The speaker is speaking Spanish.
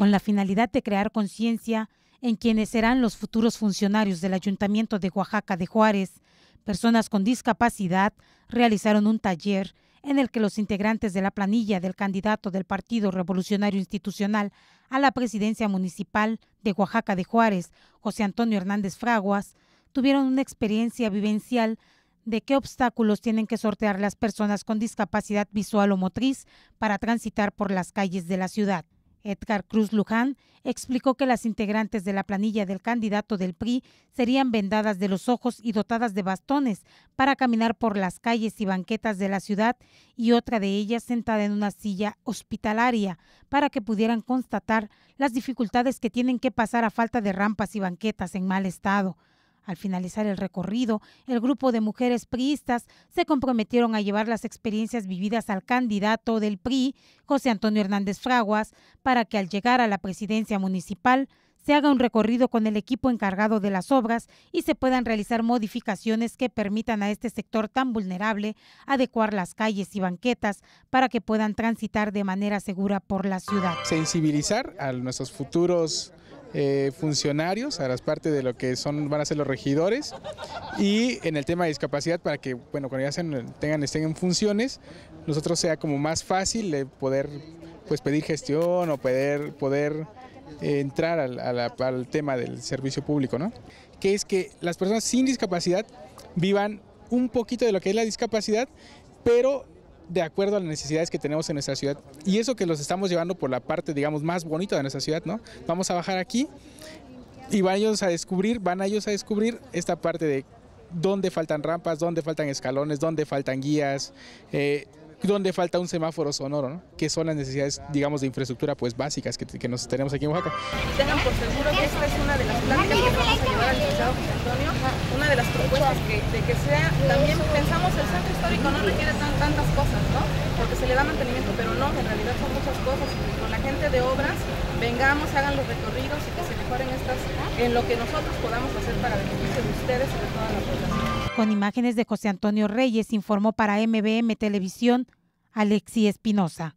con la finalidad de crear conciencia en quienes serán los futuros funcionarios del Ayuntamiento de Oaxaca de Juárez. Personas con discapacidad realizaron un taller en el que los integrantes de la planilla del candidato del Partido Revolucionario Institucional a la presidencia municipal de Oaxaca de Juárez, José Antonio Hernández Fraguas, tuvieron una experiencia vivencial de qué obstáculos tienen que sortear las personas con discapacidad visual o motriz para transitar por las calles de la ciudad. Edgar Cruz Luján explicó que las integrantes de la planilla del candidato del PRI serían vendadas de los ojos y dotadas de bastones para caminar por las calles y banquetas de la ciudad y otra de ellas sentada en una silla hospitalaria para que pudieran constatar las dificultades que tienen que pasar a falta de rampas y banquetas en mal estado. Al finalizar el recorrido, el grupo de mujeres priistas se comprometieron a llevar las experiencias vividas al candidato del PRI, José Antonio Hernández Fraguas, para que al llegar a la presidencia municipal se haga un recorrido con el equipo encargado de las obras y se puedan realizar modificaciones que permitan a este sector tan vulnerable adecuar las calles y banquetas para que puedan transitar de manera segura por la ciudad. Sensibilizar a nuestros futuros eh, funcionarios, las parte de lo que son, van a ser los regidores, y en el tema de discapacidad para que, bueno, cuando ya tengan, estén en funciones, nosotros sea como más fácil de poder pues, pedir gestión o poder, poder eh, entrar al, al tema del servicio público, ¿no? Que es que las personas sin discapacidad vivan un poquito de lo que es la discapacidad, pero de acuerdo a las necesidades que tenemos en nuestra ciudad. Y eso que los estamos llevando por la parte, digamos, más bonita de nuestra ciudad, ¿no? Vamos a bajar aquí y van ellos a descubrir, van ellos a descubrir esta parte de dónde faltan rampas, dónde faltan escalones, dónde faltan guías, eh, donde falta un semáforo sonoro, ¿no? que son las necesidades, digamos, de infraestructura pues básicas que, que nos tenemos aquí en Oaxaca. Tengan por seguro que esta es una de las pláticas que vamos a llevar al licenciado José Antonio, una de las propuestas que, de que sea, también pensamos el centro histórico no requiere tantas cosas, ¿no? porque se le da mantenimiento, pero no, en realidad son muchas cosas, con la gente de obras vengamos, hagan los recorridos y que se mejoren estas, en lo que nosotros podamos hacer para beneficio de ustedes y de toda la población. Con imágenes de José Antonio Reyes, informó para MBM Televisión Alexi Espinosa.